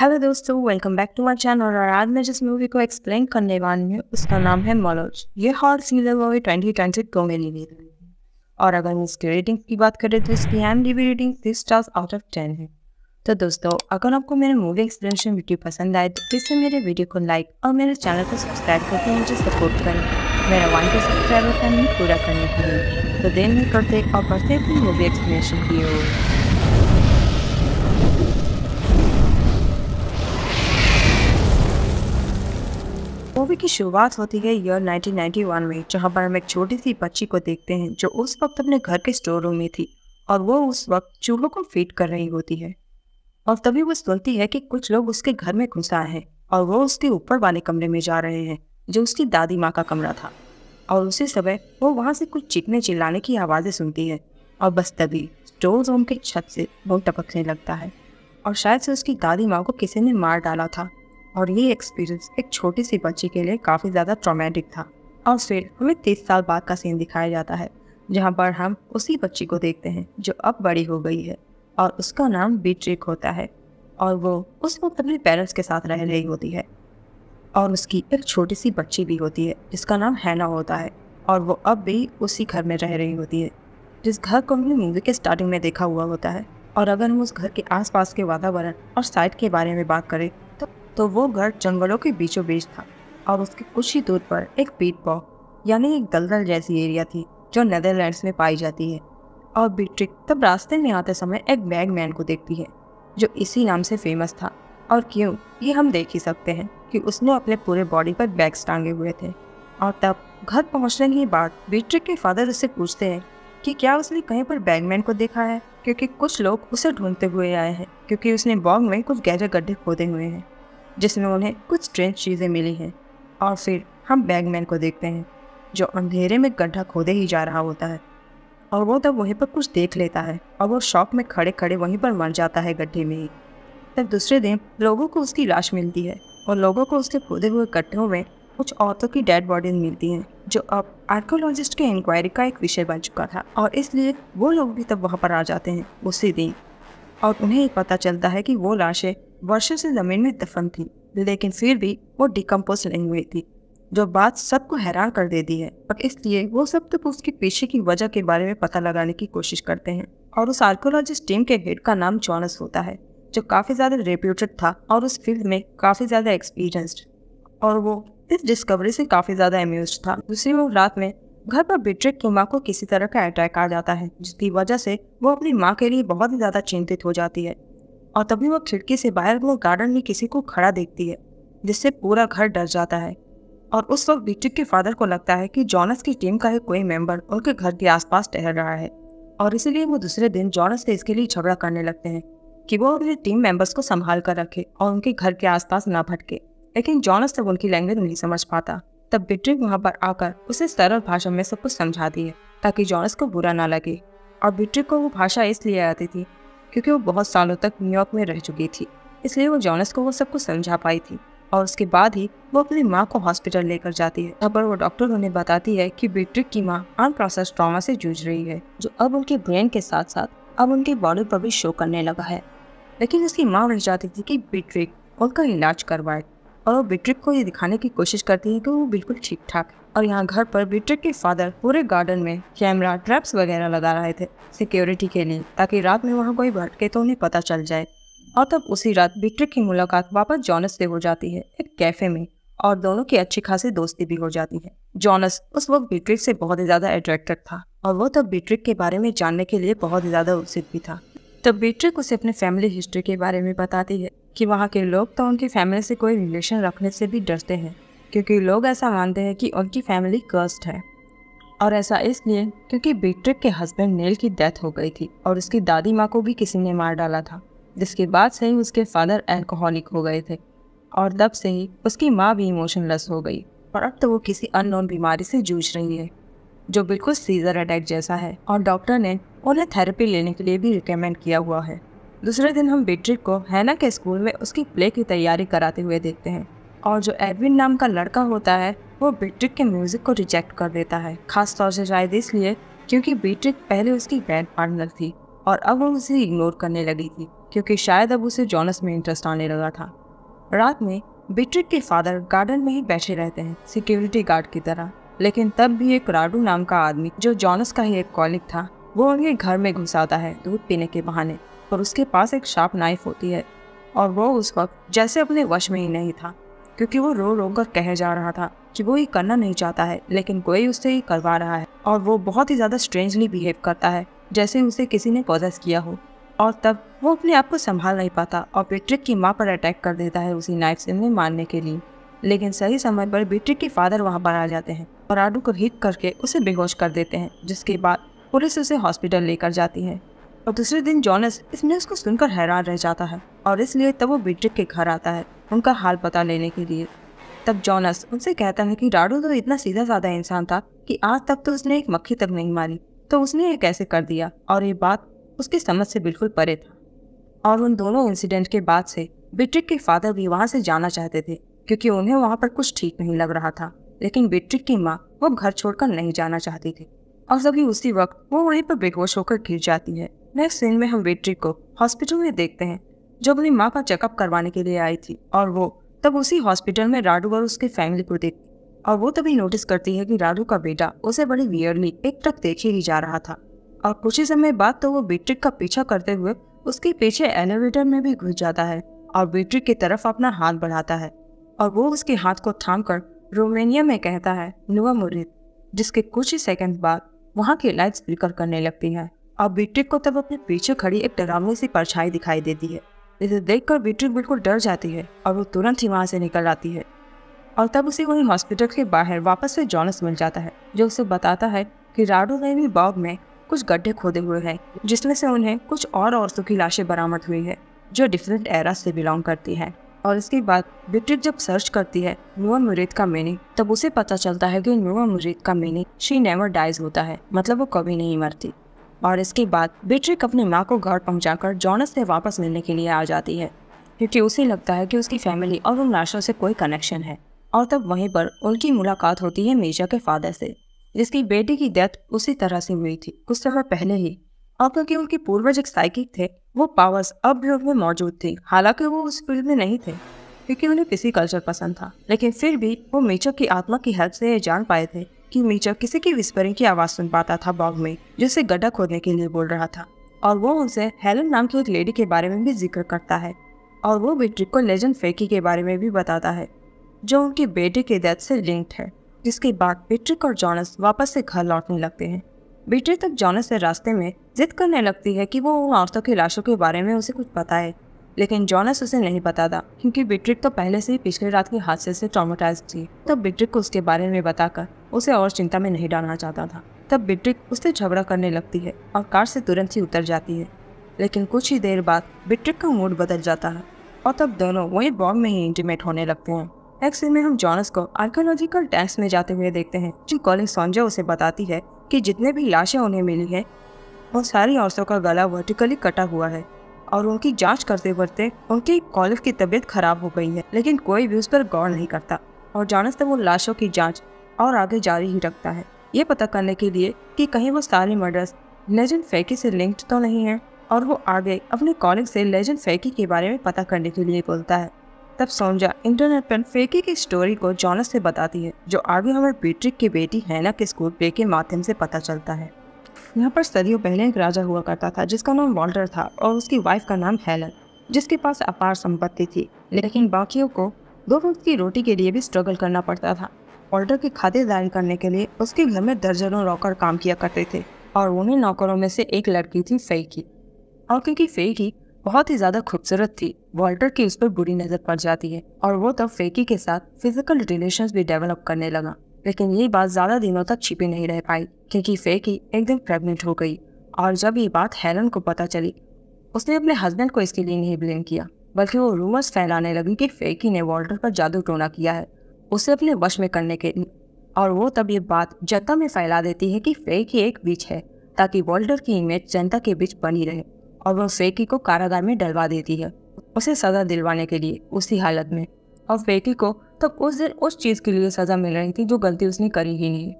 hello दोस्तों welcome back to my channel और आज मैं जिस मूवी को एक्सप्लेन करने वाली हूँ उसका नाम है मोलोज ये हॉर season movie twenty twenty two में हुई गई और अगर हम इसकी रेटिंग की बात करें तो इसकी M D rating three stars out of ten है तो दोस्तों अगर आपको मेरे मूवी एक्सप्लेनेशन वीडियो पसंद आए तो प्लीज़ मेरे वीडियो को लाइक और मेरे चैनल को सब्सक्राइब करके मुझे सपोर्ट करें मेरा वन के सब्सक्राइबर का पूरा करने के लिए तो देर करते और बढ़ते मूवी एक्सप्लेनेशन की ओर मूवी की शुरुआत होती है ईयर 1991 में जहां पर हम एक छोटी सी बच्ची को देखते हैं जो उस वक्त अपने घर के स्टोर रूम में थी और वो उस वक्त चूहों को फीड कर रही होती है और तभी वो सुनती है कि कुछ लोग उसके घर में घुस आए हैं और वो उसके ऊपर वाले कमरे में जा रहे हैं जो उसकी दादी माँ का कमरा था और उसी समय वो वहाँ से कुछ चीखने चिल्लाने की आवाज़ें सुनती है और बस तभी स्टोर रूम के छत से वो टपकने लगता है और शायद से उसकी दादी माँ को किसी ने मार डाला था और ये एक्सपीरियंस एक छोटी सी बच्ची के लिए काफ़ी ज़्यादा ट्रोमेटिक था और फिर हमें तीस साल बाद का सीन दिखाया जाता है जहाँ पर हम उसी बच्ची को देखते हैं जो अब बड़ी हो गई है और उसका नाम बीट्रिक होता है और वो उस वक्त अपने पेरेंट्स के साथ रह रही होती है और उसकी एक छोटी सी बच्ची भी होती है जिसका नाम हैना होता है और वो अब भी उसी घर में रह रही होती है जिस घर को हमने मूवी के स्टार्टिंग में देखा हुआ होता है और अगर हम उस घर के आसपास के वातावरण और साइट के बारे में बात करें तो वो घर जंगलों के बीचों बीच था और उसके कुछ ही दूर पर एक पीटपॉ यानी एक दलदल जैसी एरिया थी जो नदरलैंड्स में पाई जाती है और बिट्रिक तब रास्ते में आते समय एक बैगमैन को देखती है जो इसी नाम से फेमस था और क्यों ये हम देख ही सकते हैं कि उसने अपने पूरे बॉडी पर बैग्स टांगे हुए थे और तब घर पहुंचने के बाद बिट्रिक के फादर उससे पूछते हैं कि क्या उसने कहीं पर बैगमैन को देखा है क्योंकि कुछ लोग उसे ढूंढते हुए आए हैं क्योंकि उसने बॉग में कुछ गहरे गड्ढे खोदे हुए हैं जिसमें उन्हें कुछ स्ट्रेंज चीज़ें मिली हैं और फिर हम बैगमैन को देखते हैं जो अंधेरे में गड्ढा खोदे ही जा रहा होता है और वो तब वहीं पर कुछ देख लेता है और वो शॉक में खड़े खड़े वहीं पर मर जाता है गड्ढे में ही तब दूसरे दिन लोगों को उसकी लाश मिलती है और लोगों को उसके खोदे हुए गड्ढों में कुछ औरतों की डेड बॉडीज मिलती हैं जो अब आर्कोलॉजिस्ट के इंक्वायरी का एक विषय बन चुका था और इसलिए वो लोग भी तब वहाँ पर आ जाते हैं उसी दिन और उन्हें पता चलता है कि वो लाशें वर्षों से ज़मीन में दफन थी लेकिन फिर भी वो डिकम्पोज नहीं हुई थी जो बात सबको हैरान कर देती है और इसलिए वो सब तक तो उसके पेशे की वजह के बारे में पता लगाने की कोशिश करते हैं और उस आर्कोलॉजिस्ट टीम के हेड का नाम जॉनस होता है जो काफ़ी ज़्यादा रेप्यूटेड था और उस फील्ड में काफ़ी ज़्यादा एक्सपीरियंस्ड और वो इस डिस्कवरी से काफ़ी ज़्यादा एम्यूज था दूसरी वो रात में घर पर बिट्रिक की माँ को किसी तरह का अटैक आ जाता है जिसकी वजह से वो अपनी माँ के लिए बहुत ही ज़्यादा चिंतित हो जाती है और तभी वो खिड़की से बाहर वो गार्डन में किसी को खड़ा देखती है जिससे पूरा घर डर जाता है और उस वक्त बिट्रिक के फादर को लगता है कि जॉनस की टीम का ही कोई मेंबर उनके घर के आसपास ठहर रहा है और इसीलिए वो दूसरे दिन जॉनस से इसके लिए झगड़ा करने लगते हैं कि वो अपने टीम मेंबर्स को संभाल कर रखे और उनके घर के आसपास ना भटके लेकिन जॉनस तब उनकी लैंग्वेज नहीं समझ पाता तब बिट्रिक वहाँ पर आकर उसे सरल भाषा में सब कुछ समझाती है ताकि जॉनस को बुरा ना लगे और बिट्रिक को वो भाषा इसलिए आती थी क्योंकि वो बहुत सालों तक न्यूयॉर्क में रह चुकी थी इसलिए वो जॉनस को वो सब कुछ समझा पाई थी और उसके बाद ही वो अपनी माँ को हॉस्पिटल लेकर जाती है पर वो डॉक्टर उन्हें बताती है कि बेट्रिक की माँ अनप्रोसेस ट्रामा से जूझ रही है जो अब उनके ब्रेन के साथ साथ अब उनकी बॉडी पर भी शो करने लगा है लेकिन उसकी माँ रह जाती थी कि बेट्रिक उनका इलाज करवाए और वो बेट्रिक को ये दिखाने की कोशिश करती है कि वो बिल्कुल ठीक ठाक है और यहाँ घर पर बेट्रिक के फादर पूरे गार्डन में कैमरा ट्रैप्स वगैरह लगा रहे थे सिक्योरिटी के लिए ताकि रात में वहाँ कोई भटके तो उन्हें पता चल जाए और तब उसी रात बिट्रिक की मुलाकात वापस जॉनस से हो जाती है एक कैफे में और दोनों की अच्छी खासी दोस्ती भी हो जाती है जॉनस उस वक्त बिट्रिक से बहुत ही ज़्यादा अट्रैक्टेड था और वो तब बिट्रिक के बारे में जानने के लिए बहुत ही ज़्यादा उत्सित भी था तब बिट्रिक उसे अपने फैमिली हिस्ट्री के बारे में बताती है कि वहाँ के लोग तो उनकी फैमिली से कोई रिलेशन रखने से भी डरते हैं क्योंकि लोग ऐसा मानते हैं कि उनकी फैमिली कर्स्ट है और ऐसा इसलिए क्योंकि बीट्रिक के हस्बैंड नेल की डेथ हो गई थी और उसकी दादी माँ को भी किसी ने मार डाला था जिसके बाद से ही उसके फादर एल्कोहलिक हो गए थे और तब से ही उसकी माँ भी इमोशनलेस हो गई और अब तो वो किसी अननोन बीमारी से जूझ रही है जो बिल्कुल सीजर अटैक जैसा है और डॉक्टर ने उन्हें थेरेपी लेने के लिए भी रिकमेंड किया हुआ है दूसरे दिन हम बेट्रिक को हैना के स्कूल में उसकी प्ले की तैयारी कराते हुए देखते हैं और जो एडविन नाम का लड़का होता है वो बेट्रिक के म्यूज़िक को रिजेक्ट कर देता है खास तौर से शायद इसलिए क्योंकि बेट्रिक पहले उसकी बैंड पार्टनर थी और अब वो उसे इग्नोर करने लगी थी क्योंकि शायद अब उसे जॉनस में इंटरेस्ट आने लगा था रात में बेट्रिक के फादर गार्डन में ही बैठे रहते हैं सिक्योरिटी गार्ड की तरह लेकिन तब भी एक राडू नाम का आदमी जो जॉनस का ही एक कॉलिक था वो उनके घर में घुसाता है दूध पीने के बहाने और उसके पास एक शार्प नाइफ होती है और वो उस वक्त जैसे अपने वश में ही नहीं था क्योंकि वो रो रो कर कह जा रहा था कि वो ये करना नहीं चाहता है लेकिन कोई उससे ही करवा रहा है और वो बहुत ही ज़्यादा स्ट्रेंजली बिहेव करता है जैसे उसे किसी ने पॉजेस किया हो और तब वो अपने आप को संभाल नहीं पाता और बेट्रिक की माँ पर अटैक कर देता है उसी नाइफ से उन्हें मारने के लिए लेकिन सही समय पर बेट्रिक के फादर वहाँ पर आ जाते हैं और आडू को हिट करके उसे बेहोश कर देते हैं जिसके बाद पुलिस उसे हॉस्पिटल लेकर जाती है और दूसरे दिन जॉनस इस न्यूज़ को सुनकर हैरान रह जाता है और इसलिए तब वो बेट्रिक के घर आता है उनका हाल पता लेने के लिए तब जॉनस उनसे कहता है कि डाडू तो इतना सीधा साधा इंसान था कि आज तक तो उसने एक मक्खी तक नहीं मारी तो उसने ये कैसे कर दिया और ये बात उसकी समझ से बिल्कुल परे था और उन दोनों इंसिडेंट के बाद से बिट्रिक के फादर भी वहाँ से जाना चाहते थे क्योंकि उन्हें वहाँ पर कुछ ठीक नहीं लग रहा था लेकिन बिट्रिक की माँ वो घर छोड़कर नहीं जाना चाहती थी और सभी उसी वक्त वो वहीं पर बेहोश होकर गिर जाती है नेक्स्ट सीन में हम वेट्री को हॉस्पिटल में देखते हैं जो अपनी माँ का चेकअप करवाने के लिए आई थी और वो तब उसी हॉस्पिटल में राडू और उसकी फैमिली को देख और वो तभी नोटिस करती है कि राडू का बेटा उसे बड़ी वियरली एक ट्रक देखे ही जा रहा था और कुछ ही समय बाद तो वो बेट्रिक का पीछा करते हुए उसके पीछे एलिवेटर में भी घुस जाता है और बेट्रिक की तरफ अपना हाथ बढ़ाता है और वो उसके हाथ को थाम कर रोमेनिया में कहता है नुआ मुरीद जिसके कुछ ही सेकंड बाद वहाँ की लाइट्स फ्लिकर करने लगती हैं अब बीट्रिक को तब अपने पीछे खड़ी एक डरावनी सी परछाई दिखाई देती है इसे देखकर बीट्रिक बिल्कुल डर जाती है और वो तुरंत ही वहाँ से निकल आती है और तब उसे वहीं हॉस्पिटल के बाहर वापस से जॉनस मिल जाता है जो उसे बताता है कि राडो ने भी बॉग में कुछ गड्ढे खोदे हुए हैं जिसमें से उन्हें कुछ और औरतों की लाशें बरामद हुई है जो डिफरेंट एरा से बिलोंग करती है और इसके बाद बिट्रिक जब सर्च करती है नुआ मुरीद का मीनिंग तब उसे पता चलता है कि नुआ मुरीद का मीनिंग शी नेवर डाइज होता है मतलब वो कभी नहीं मरती और इसके बाद बिट्रिक अपनी माँ को घर पहुँचाकर जॉनस से वापस मिलने के लिए आ जाती है क्योंकि उसे लगता है कि उसकी फैमिली और उन नाशों से कोई कनेक्शन है और तब वहीं पर उनकी मुलाकात होती है मेजा के फादर से जिसकी बेटी की डेथ उसी तरह से हुई थी कुछ समय पहले ही और क्योंकि उनके पूर्वज एक साइकिक थे वो पावर्स अब भी उनमें मौजूद थी हालांकि वो उस फील्ड में नहीं थे क्योंकि उन्हें किसी कल्चर पसंद था लेकिन फिर भी वो मीचक की आत्मा की हेल्प से ये जान पाए थे कि मीचर किसी की विस्परिंग की आवाज़ सुन पाता था बाग में जिसे गड्ढा खोदने के लिए बोल रहा था और वो उनसे हेलन नाम की एक लेडी के बारे में भी जिक्र करता है और वो बिट्रिक को लेजेंड फेकी के बारे में भी बताता है जो उनके बेटे के डेथ से लिंक्ड है जिसके बाद बिट्रिक और जॉनस वापस से घर लौटने लगते हैं बिट्रिक तक जॉनस से रास्ते में जिद करने लगती है कि वो उन औरतों की लाशों के बारे में उसे कुछ पता है लेकिन जॉनस उसे नहीं पता था क्योंकि बिट्रिक तो पहले से ही पिछले रात के हादसे से ट्रॉमाटाइज थी तब बिट्रिक को उसके बारे में बताकर उसे और चिंता में नहीं डालना चाहता था तब बिट्रिक उससे झगड़ा करने लगती है और कार से तुरंत ही उतर जाती है लेकिन कुछ ही देर बाद बिट्रिक का मूड बदल जाता है और तब दोनों वही बॉम्ब में ही इंटीमेट होने लगते हैं नेक्स्ट में हम जॉनस को आर्कोलॉजिकल टैंक्स में जाते हुए देखते हैं जो कॉलिंग सौंजा उसे बताती है कि जितने भी लाशें उन्हें मिली हैं वो सारी औरतों का गला वर्टिकली कटा हुआ है और उनकी जांच करते करते उनकी कॉलिफ की तबीयत खराब हो गई है लेकिन कोई भी उस पर गौर नहीं करता और जानस तक वो लाशों की जाँच और आगे जारी ही रखता है ये पता करने के लिए कि कहीं वो सारे मर्डर्स लेजेंड फैकी से लिंक्ड तो नहीं है और वो आगे अपने कॉलिंग से लेजेंड फैकी के बारे में पता करने के लिए बोलता है तब सोनजा इंटरनेट पर फेकी की स्टोरी को जॉनस से बताती है जो आगे हमें पेट्रिक की बेटी हैना के स्कूल पे के माध्यम से पता चलता है यहाँ पर सदियों पहले एक राजा हुआ करता था जिसका नाम वॉल्टर था और उसकी वाइफ का नाम हेलन जिसके पास अपार संपत्ति थी लेकिन बाकियों को दो वक्त की रोटी के लिए भी स्ट्रगल करना पड़ता था के की दायर करने के लिए उसके घर में दर्जनों नौकर काम किया करते थे और उन्हीं नौकरों में से एक लड़की थी फेकी और क्योंकि फेकी बहुत ही ज़्यादा खूबसूरत थी वॉल्टर की उस पर बुरी नज़र पड़ जाती है और वो तब फेकी के साथ फिजिकल रिलेशन भी डेवलप करने लगा लेकिन ये बात ज़्यादा दिनों तक छिपी नहीं रह पाई क्योंकि फेकी एक दिन प्रेग्नेंट हो गई और जब ये बात हेलन को पता चली उसने अपने हस्बैंड को इसके लिए नहीं ब्लेम किया बल्कि वो रूमर्स फैलाने लगी कि फेकी ने वॉल्टर पर जादू टोना किया है उसे अपने वश में करने के लिए और वो तब ये बात जनता में फैला देती है कि फेकी एक बीच है ताकि वॉल्टर की इमेज जनता के बीच बनी रहे और वह फेकी को कारागार में डलवा देती है उसे सजा दिलवाने के लिए उसी हालत में और फेकी को तब उस दिन उस चीज़ के लिए सज़ा मिल रही थी जो गलती उसने करी ही नहीं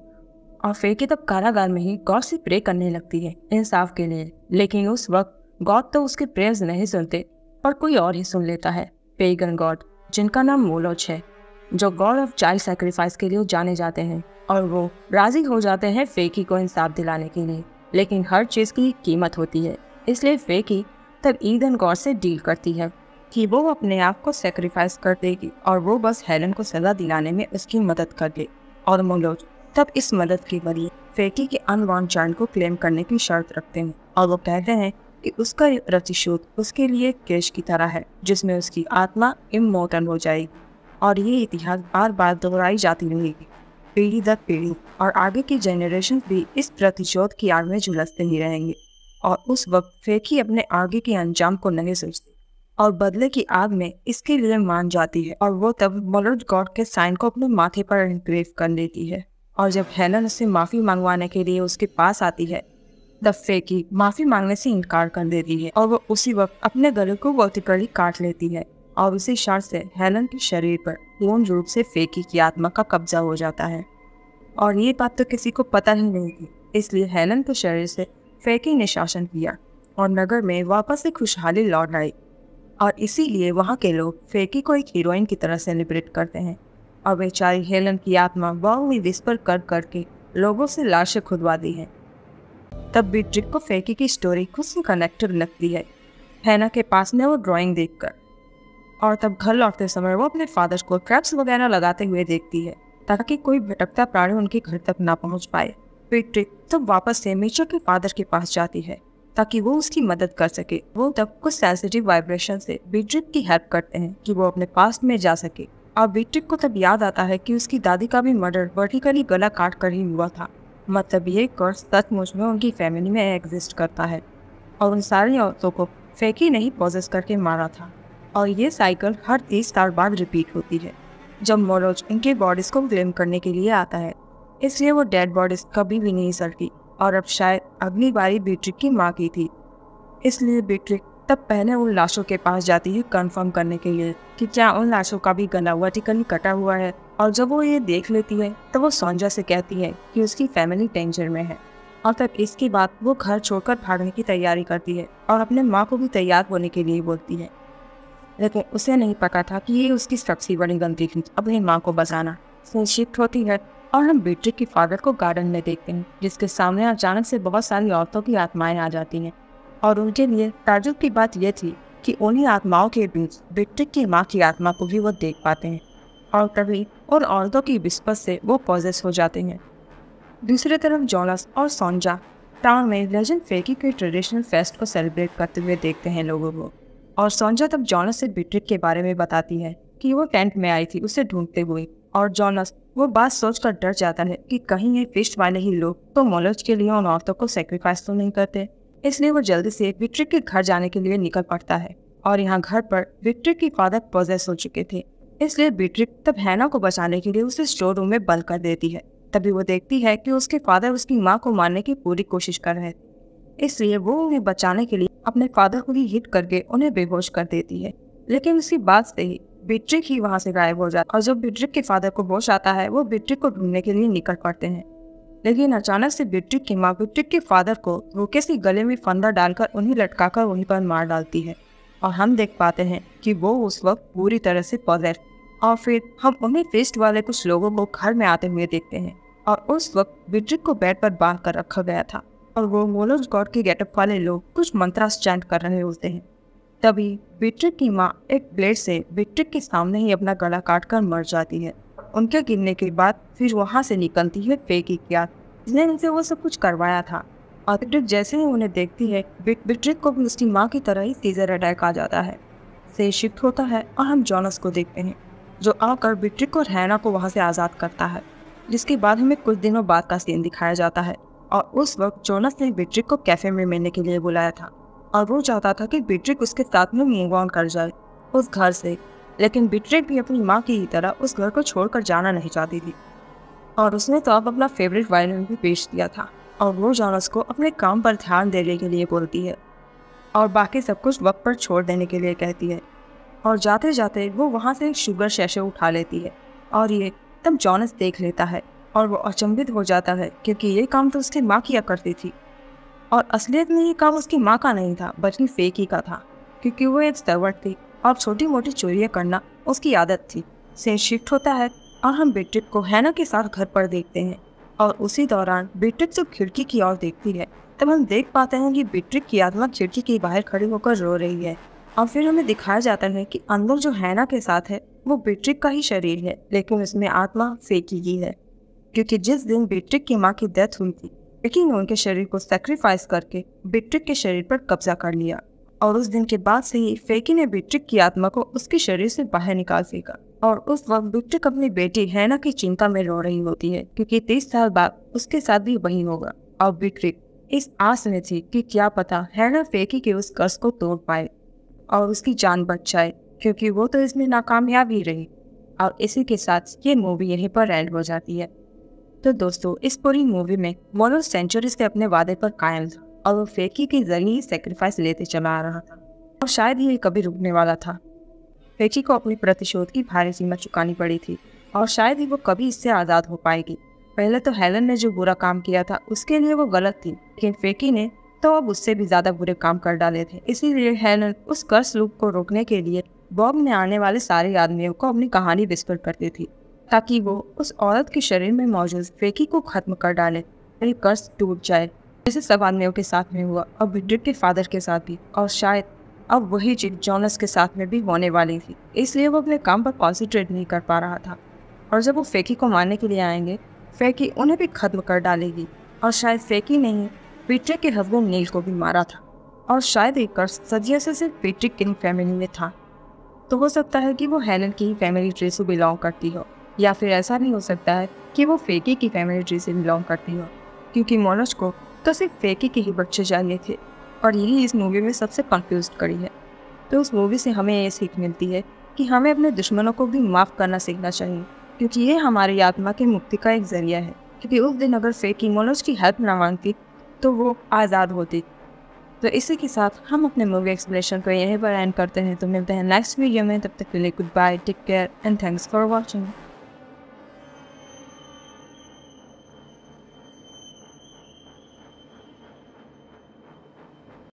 और फेकी तब कारागार में ही गौर से प्रे करने लगती है इंसाफ के लिए लेकिन उस वक्त गॉड तो उसके प्रेयर्स नहीं सुनते पर कोई और ही सुन लेता है पेगन गॉड जिनका नाम मोलोच है जो गॉड ऑफ चाइल्ड सेक्रीफाइस के लिए जाने जाते हैं और वो राजी हो जाते हैं फेकी को इंसाफ दिलाने के लिए लेकिन हर चीज़ की कीमत होती है इसलिए फेकी तब ईदन गौर से डील करती है कि वो अपने आप को सेक्रीफाइस कर देगी और वो बस हेलन को सजा दिलाने में उसकी मदद कर दे और मोलोज तब इस मदद के बदले फेटी के अनवान चाइल्ड को क्लेम करने की शर्त रखते हैं और वो कहते हैं कि उसका रतिशोध उसके लिए केश की तरह है जिसमें उसकी आत्मा इमोटन हो जाएगी और ये इतिहास बार बार दोहराई जाती रहेगी पीढ़ी दर पीढ़ी और आगे की जनरेशन भी इस प्रतिशोध की आग में झुलसते ही रहेंगे और उस वक्त फेकी अपने आगे के अंजाम को नहीं सोचते और बदले की आग में इसके लिए मान जाती है और वो तब मलर्ड गॉड के साइन को अपने माथे पर इनग्रेव कर लेती है और जब हेलन उससे माफ़ी मांगवाने के लिए उसके पास आती है तब फेकी माफ़ी मांगने से इनकार कर देती है और वो उसी वक्त अपने गले को वर्टिकली काट लेती है और उसी शर्त से हेलन के शरीर पर पूर्ण रूप से फेकी की आत्मा का कब्जा हो जाता है और ये बात तो किसी को पता ही नहीं थी इसलिए हेलन के शरीर से फेकी ने शासन किया और नगर में वापस से खुशहाली लौट आई और इसीलिए वहाँ के लोग फेकी को एक हीरोइन की तरह सेलिब्रेट करते हैं और बेचारी हेलन की आत्मा बहुवी विस्पर कर करके लोगों से लाशें खुदवा दी है तब बीट्रिक को फेकी की स्टोरी खुद से कनेक्टेड लगती है हैना के पास में वो ड्राइंग देखकर और तब घर लौटते समय वो अपने फादर को ट्रैप्स वगैरह लगाते हुए देखती है ताकि कोई भटकता प्राणी उनके घर तक ना पहुंच पाए बीट्रिक तब वापस से मिचो के फादर के पास जाती है ताकि वो उसकी मदद कर सके वो तब कुछ सेंसिटिव वाइब्रेशन से बिट्रिक की हेल्प करते हैं कि वो अपने पास्ट में जा सके और बिट्रिक को तब याद आता है कि उसकी दादी का भी मर्डर वर्टिकली गला काट कर ही हुआ था मतलब ये कर्ज सचमुच में उनकी फैमिली में एग्जिस्ट करता है और उन सारी औरतों को फेंकी नहीं प्रोसेस करके मारा था और ये साइकिल हर तीस साल बाद रिपीट होती है जब मोरोज इनके बॉडीज़ को ब्लेम करने के लिए आता है इसलिए वो डेड बॉडीज़ कभी भी नहीं सड़ती और अब शायद अगली बारी बेट्रिक की माँ की थी इसलिए बेट्रिक तब पहले उन लाशों के पास जाती है कंफर्म करने के लिए कि क्या उन लाशों का भी गला हुआ टिकन कटा हुआ है और जब वो ये देख लेती है तो वो सौंजा से कहती है कि उसकी फैमिली टेंशन में है और तब इसके बाद वो घर छोड़कर भागने की तैयारी करती है और अपने माँ को भी तैयार होने के लिए बोलती है लेकिन उसे नहीं पता था कि ये उसकी सबसे बड़ी गलती थी अपनी माँ को बचाना शिफ्ट होती है और हम बेटे के फादर को गार्डन में देखते हैं जिसके सामने अचानक से बहुत सारी औरतों की आत्माएं आ जाती हैं और उनके लिए ताजुब की बात यह थी कि उन्हीं आत्माओं के बीच बेटे की माँ की आत्मा को भी वो देख पाते हैं और तभी और औरतों की बिस्पत से वो पॉजेस हो जाते हैं दूसरी तरफ जॉलस और सोनजा टाउन में लेजेंड फेकी के ट्रेडिशनल फेस्ट को सेलिब्रेट करते हुए देखते हैं लोगों को और सोनजा तब जोनस से बिट्रिक के बारे में बताती है कि वो टेंट में आई थी उसे ढूंढते हुए और जॉनस वो बात सोचकर डर जाता है कि कहीं ये फिश वाले ही लोग तो मोलज के लिए उन औरतों को सेक्रीफाइस तो नहीं करते इसलिए वो जल्दी से विक्ट्री के घर जाने के लिए निकल पड़ता है और यहाँ घर पर विक्ट्री की फादर प्रोजेस हो चुके थे इसलिए बिट्रिक तब हैना को बचाने के लिए उसे स्टोर रूम में बंद कर देती है तभी वो देखती है कि उसके फादर उसकी माँ को मारने की पूरी कोशिश कर रहे थे इसलिए वो उन्हें बचाने के लिए अपने फादर को ही हिट करके उन्हें बेहोश कर देती है लेकिन उसकी बात से ही बिट्रिक ही वहाँ से गायब हो जाता और जब बिट्रिक के फादर को होश आता है वो बिट्रिक को ढूंढने के लिए निकल पड़ते हैं लेकिन अचानक से बिट्रिक की माँ बिट्रिक के फादर को रोके से गले में फंदा डालकर उन्हें लटकाकर उन्हीं पर मार डालती है और हम देख पाते हैं कि वो उस वक्त पूरी तरह से पॉजेट और फिर हम उन्हें फेस्ट वाले कुछ लोगों को घर में आते हुए देखते हैं और उस वक्त बिट्रिक को बेड पर बांध कर रखा गया था और वो मोलोज गॉड के गेटअप वाले लोग कुछ मंत्रास चैंट कर रहे होते हैं तभी विट्रिक की माँ एक ब्लेड से विट्रिक के सामने ही अपना गला काट कर मर जाती है उनके गिरने के बाद फिर वहाँ से निकलती है फेकी किया जिसने उनसे वो सब कुछ करवाया था और अतिरिक्त जैसे ही उन्हें देखती है विट्रिक को भी उसकी माँ की तरह ही सीजर अटैक आ जाता है से शिफ्ट होता है और हम जॉनस को देखते हैं जो आकर विट्रिक और हैना को वहाँ से आज़ाद करता है जिसके बाद हमें कुछ दिनों बाद का सीन दिखाया जाता है और उस वक्त जोनस ने विट्रिक को कैफे में मिलने के लिए बुलाया था और वो चाहता था कि बिट्रिक उसके साथ में मूव ऑन कर जाए उस घर से लेकिन बिट्रिक भी अपनी माँ की ही तरह उस घर को छोड़कर जाना नहीं चाहती थी और उसने तो अब अपना फेवरेट वायलिन भी पेश किया था और वो जॉनस को अपने काम पर ध्यान देने के लिए बोलती है और बाकी सब कुछ वक्त पर छोड़ देने के लिए कहती है और जाते जाते वो वहाँ से एक शुगर शैशे उठा लेती है और ये तब जॉनस देख लेता है और वो अचंभित हो जाता है क्योंकि ये काम तो उसकी माँ किया करती थी और असलियत में ये काम उसकी माँ का नहीं था बल्कि फेक ही का था क्योंकि वो एक सरवट थी और छोटी मोटी चोरियाँ करना उसकी आदत थी से शिफ्ट होता है और हम बेट्रिक को हैना के साथ घर पर देखते हैं और उसी दौरान बेट्रिक जब खिड़की की ओर देखती है तब हम देख पाते हैं कि बेट्रिक की आत्मा खिड़की के बाहर खड़ी होकर रो रही है और फिर हमें दिखाया जाता है कि अंदर जो हैना के साथ है वो बेट्रिक का ही शरीर है लेकिन उसमें आत्मा फेंकी ही है क्योंकि जिस दिन बेट्रिक की माँ की डेथ हुई थी लेकिन ने उनके शरीर को सेक्रीफाइस करके बिट्रिक के शरीर पर कब्जा कर लिया और उस दिन के बाद से ही फेकी ने बिट्रिक की आत्मा को उसके शरीर से बाहर निकाल फेंका और उस वक्त बिट्रिक अपनी बेटी हैना की चिंता में रो रही होती है क्योंकि तीस साल बाद उसके साथ भी वही होगा और बिट्रिक इस आस में थी कि क्या पता हैना फेकी के उस कर्ज को तोड़ पाए और उसकी जान बच जाए क्योंकि वो तो इसमें नाकामयाब ही रही और इसी के साथ ये मूवी यहीं पर एंड हो जाती है तो दोस्तों इस पूरी मूवी में मोनो सेंचुरी से अपने वादे पर कायम था और वो फेकी के जरिए सेक्रीफाइस लेते चला आ रहा था और शायद ही कभी रुकने वाला था फेकी को अपनी प्रतिशोध की भारी सीमा चुकानी पड़ी थी और शायद ही वो कभी इससे आज़ाद हो पाएगी पहले तो हेलन ने जो बुरा काम किया था उसके लिए वो गलत थी लेकिन फेकी ने तो अब उससे भी ज़्यादा बुरे काम कर डाले थे इसीलिए हेलन उस कर्स लूप को रोकने के लिए बॉब में आने वाले सारे आदमियों को अपनी कहानी विस्पर करती थी ताकि वो उस औरत के शरीर में मौजूद फेकी को खत्म कर डाले मेरी कर्ज टूट जाए जैसे सब आदमियों के साथ में हुआ और ब्रिडिट के फादर के साथ भी और शायद अब वही चीज जॉनस के साथ में भी होने वाली थी इसलिए वो अपने काम पर कॉन्सेंट्रेट नहीं कर पा रहा था और जब वो फेकी को मारने के लिए आएंगे फेकी उन्हें भी खत्म कर डालेगी और शायद फेकी ही पीट्रिक के हजब नील को भी मारा था और शायद ये कर्ज सदियों से सिर्फ पीट्रिक की फैमिली में था तो हो सकता है कि वो हेलन की ही फैमिली ट्री से बिलोंग करती हो या फिर ऐसा नहीं हो सकता है कि वो फेकी की फैमिली से बिलोंग करती हो क्योंकि मोनस को तो सिर्फ फेकी के ही बच्चे चाहिए थे और यही इस मूवी में सबसे कन्फ्यूज कड़ी है तो उस मूवी से हमें ये सीख मिलती है कि हमें अपने दुश्मनों को भी माफ़ करना सीखना चाहिए क्योंकि ये हमारी आत्मा की मुक्ति का एक जरिया है क्योंकि उस दिन अगर फेकी मोनस की हेल्प ना मांगती तो वो आज़ाद होती तो इसी के साथ हम अपने मूवी एक्सप्लेनेशन को यहीं पर एंड करते हैं तो मिलते हैं नेक्स्ट वीडियो में तब तक के लिए good bye take care and thanks for watching